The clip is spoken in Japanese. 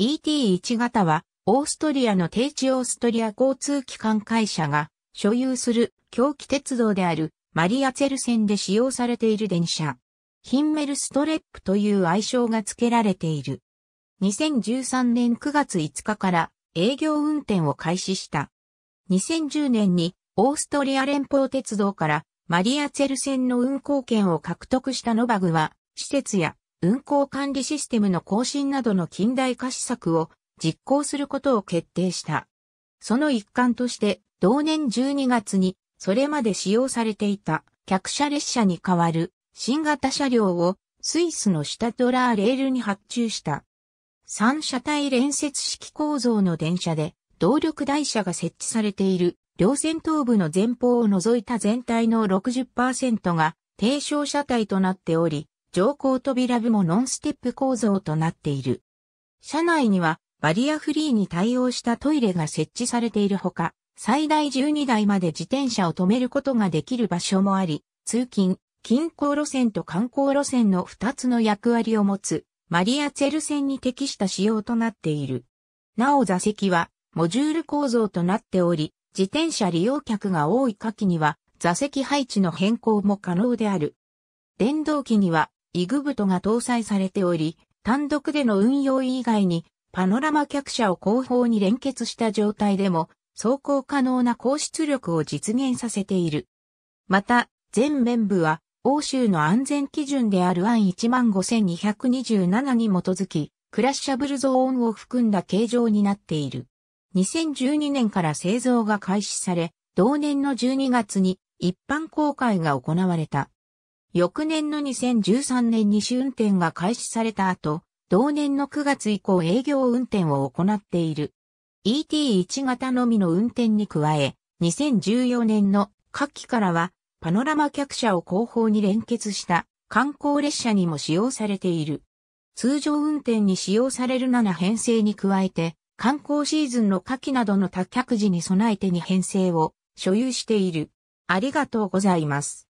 ET1 型は、オーストリアの低地オーストリア交通機関会社が所有する狂気鉄道であるマリアツェル線で使用されている電車。ヒンメルストレップという愛称が付けられている。2013年9月5日から営業運転を開始した。2010年にオーストリア連邦鉄道からマリアツェル線の運行権を獲得したノバグは、施設や運行管理システムの更新などの近代化施策を実行することを決定した。その一環として、同年12月に、それまで使用されていた客車列車に代わる新型車両をスイスのシュタトラーレールに発注した。三車体連接式構造の電車で、動力台車が設置されている両線頭部の前方を除いた全体の60%が低床車体となっており、乗降扉部もノンステップ構造となっている。車内にはバリアフリーに対応したトイレが設置されているほか、最大12台まで自転車を止めることができる場所もあり、通勤、近郊路線と観光路線の2つの役割を持つ、マリアツェル線に適した仕様となっている。なお座席は、モジュール構造となっており、自転車利用客が多い下記には、座席配置の変更も可能である。電動機には、イグブトが搭載されており、単独での運用以外に、パノラマ客車を後方に連結した状態でも、走行可能な高出力を実現させている。また、全面部は、欧州の安全基準である案15227に基づき、クラッシャブルゾーンを含んだ形状になっている。2012年から製造が開始され、同年の12月に一般公開が行われた。翌年の2013年に試運転が開始された後、同年の9月以降営業運転を行っている。ET1 型のみの運転に加え、2014年の夏季からは、パノラマ客車を後方に連結した観光列車にも使用されている。通常運転に使用される7編成に加えて、観光シーズンの夏季などの多客時に備えてに編成を所有している。ありがとうございます。